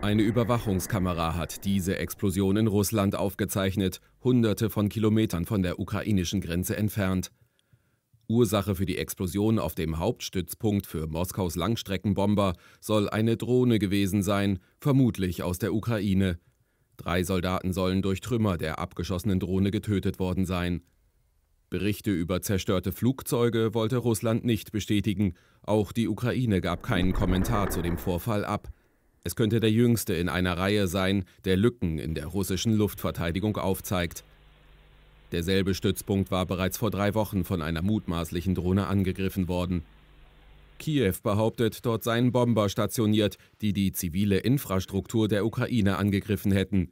Eine Überwachungskamera hat diese Explosion in Russland aufgezeichnet, hunderte von Kilometern von der ukrainischen Grenze entfernt. Ursache für die Explosion auf dem Hauptstützpunkt für Moskaus Langstreckenbomber soll eine Drohne gewesen sein, vermutlich aus der Ukraine. Drei Soldaten sollen durch Trümmer der abgeschossenen Drohne getötet worden sein. Berichte über zerstörte Flugzeuge wollte Russland nicht bestätigen, auch die Ukraine gab keinen Kommentar zu dem Vorfall ab. Es könnte der jüngste in einer Reihe sein, der Lücken in der russischen Luftverteidigung aufzeigt. Derselbe Stützpunkt war bereits vor drei Wochen von einer mutmaßlichen Drohne angegriffen worden. Kiew behauptet, dort seien Bomber stationiert, die die zivile Infrastruktur der Ukraine angegriffen hätten.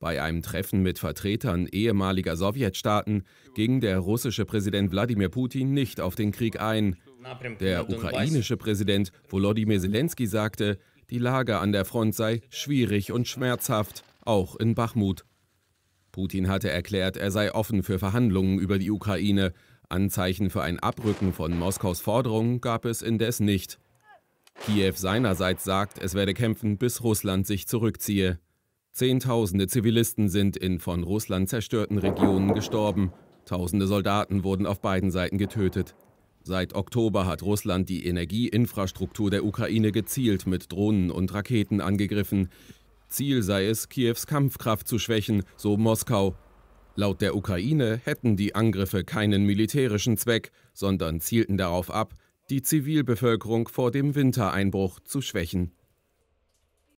Bei einem Treffen mit Vertretern ehemaliger Sowjetstaaten ging der russische Präsident Wladimir Putin nicht auf den Krieg ein. Der ukrainische Präsident Volodymyr Zelensky sagte, die Lage an der Front sei schwierig und schmerzhaft, auch in Bachmut. Putin hatte erklärt, er sei offen für Verhandlungen über die Ukraine. Anzeichen für ein Abrücken von Moskaus Forderungen gab es indes nicht. Kiew seinerseits sagt, es werde kämpfen, bis Russland sich zurückziehe. Zehntausende Zivilisten sind in von Russland zerstörten Regionen gestorben. Tausende Soldaten wurden auf beiden Seiten getötet. Seit Oktober hat Russland die Energieinfrastruktur der Ukraine gezielt mit Drohnen und Raketen angegriffen. Ziel sei es, Kiews Kampfkraft zu schwächen, so Moskau. Laut der Ukraine hätten die Angriffe keinen militärischen Zweck, sondern zielten darauf ab, die Zivilbevölkerung vor dem Wintereinbruch zu schwächen.